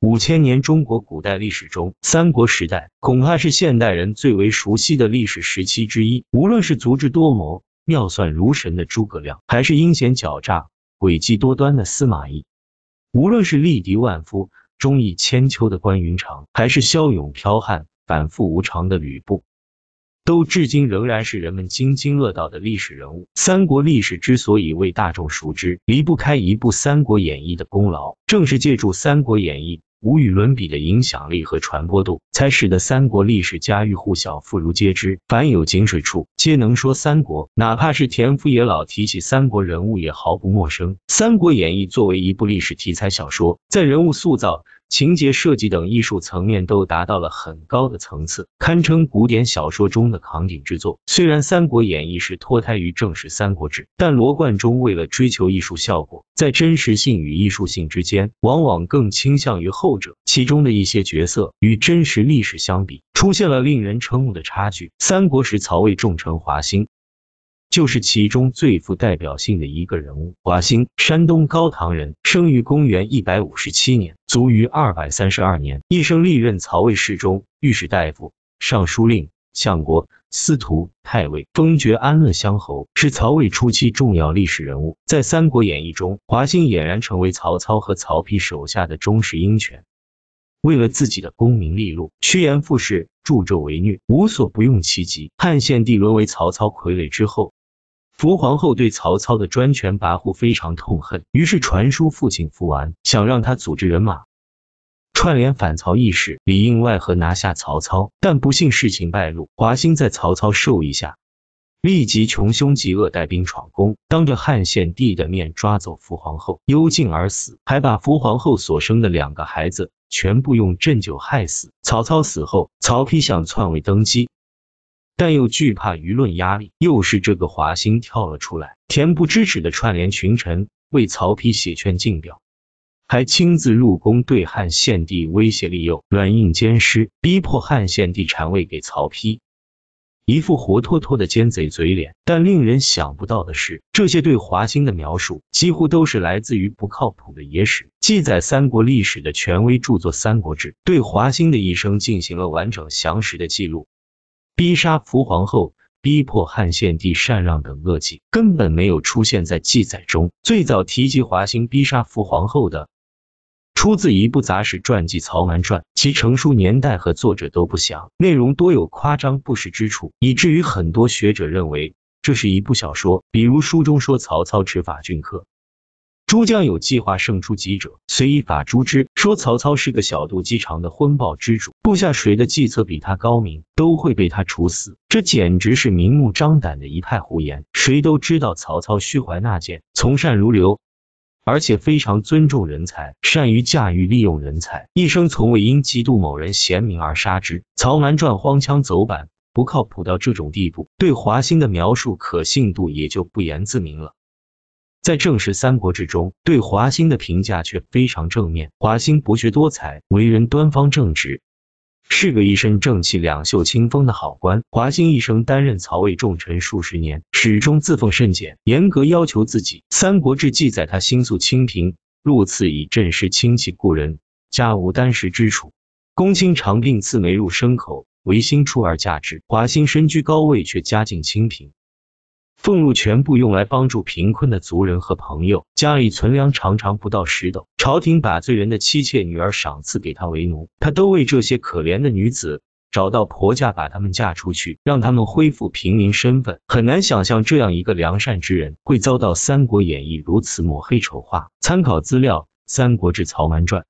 五千年中国古代历史中，三国时代恐怕是现代人最为熟悉的历史时期之一。无论是足智多谋、妙算如神的诸葛亮，还是阴险狡诈、诡计多端的司马懿；无论是力敌万夫、忠义千秋的关云长，还是骁勇剽悍、反复无常的吕布，都至今仍然是人们津津乐道的历史人物。三国历史之所以为大众熟知，离不开一部《三国演义》的功劳。正是借助《三国演义》。无与伦比的影响力和传播度，才使得三国历史家喻户晓、妇孺皆知。凡有井水处，皆能说三国。哪怕是田夫野老，提起三国人物也毫不陌生。《三国演义》作为一部历史题材小说，在人物塑造。情节设计等艺术层面都达到了很高的层次，堪称古典小说中的扛鼎之作。虽然《三国演义》是脱胎于正史《三国志》，但罗贯中为了追求艺术效果，在真实性与艺术性之间，往往更倾向于后者。其中的一些角色与真实历史相比，出现了令人瞠目的差距。三国时曹魏重臣华歆。就是其中最富代表性的一个人物，华歆，山东高唐人，生于公元一百五十七年，卒于二百三十二年。一生历任曹魏侍中、御史大夫、尚书令、相国、司徒、太尉，封爵安乐乡侯，是曹魏初期重要历史人物。在《三国演义》中，华歆俨然成为曹操和曹丕手下的忠实鹰犬，为了自己的功名利禄，趋炎附势，助纣为虐，无所不用其极。汉献帝沦为曹操傀儡之后。伏皇后对曹操的专权跋扈非常痛恨，于是传书父亲伏完，想让他组织人马串联反曹义士，里应外合拿下曹操。但不幸事情败露，华歆在曹操授意下，立即穷凶极恶，带兵闯宫，当着汉献帝的面抓走伏皇后，幽禁而死，还把伏皇后所生的两个孩子全部用鸩酒害死。曹操死后，曹丕想篡位登基。但又惧怕舆论压力，又是这个华歆跳了出来，恬不知耻的串联群臣为曹丕写劝进表，还亲自入宫对汉献帝威胁利诱，软硬兼施，逼迫汉献帝禅位给曹丕，一副活脱脱的奸贼嘴脸。但令人想不到的是，这些对华歆的描述几乎都是来自于不靠谱的野史。记载三国历史的权威著作《三国志》，对华歆的一生进行了完整详实的记录。逼杀伏皇后、逼迫汉献帝禅让等恶迹根本没有出现在记载中。最早提及华歆逼杀伏皇后的，出自一部杂史传记《曹瞒传》，其成书年代和作者都不详，内容多有夸张不实之处，以至于很多学者认为这是一部小说。比如书中说曹操执法俊刻。诸将有计划胜出己者，随意法诛之。说曹操是个小肚鸡肠的昏暴之主，部下谁的计策比他高明，都会被他处死，这简直是明目张胆的一派胡言。谁都知道曹操虚怀纳谏，从善如流，而且非常尊重人才，善于驾驭利用人才，一生从未因嫉妒某人贤明而杀之。《曹瞒传》荒腔走板，不靠谱到这种地步，对华歆的描述可信度也就不言自明了。在正史三国志中，对华歆的评价却非常正面。华歆博学多才，为人端方正直，是个一身正气、两袖清风的好官。华歆一生担任曹魏重臣数十年，始终自奉甚俭，严格要求自己。三国志记载他心素清贫，入次以镇时亲戚故人，家无单食之处。公卿常病，刺眉入牲口，唯心出而嫁之。华歆身居高位，却家境清贫。俸禄全部用来帮助贫困的族人和朋友，家里存粮常常不到十斗。朝廷把罪人的妻妾女儿赏赐给他为奴，他都为这些可怜的女子找到婆家，把她们嫁出去，让他们恢复平民身份。很难想象这样一个良善之人会遭到《三国演义》如此抹黑丑化。参考资料：《三国志·曹瞒传》。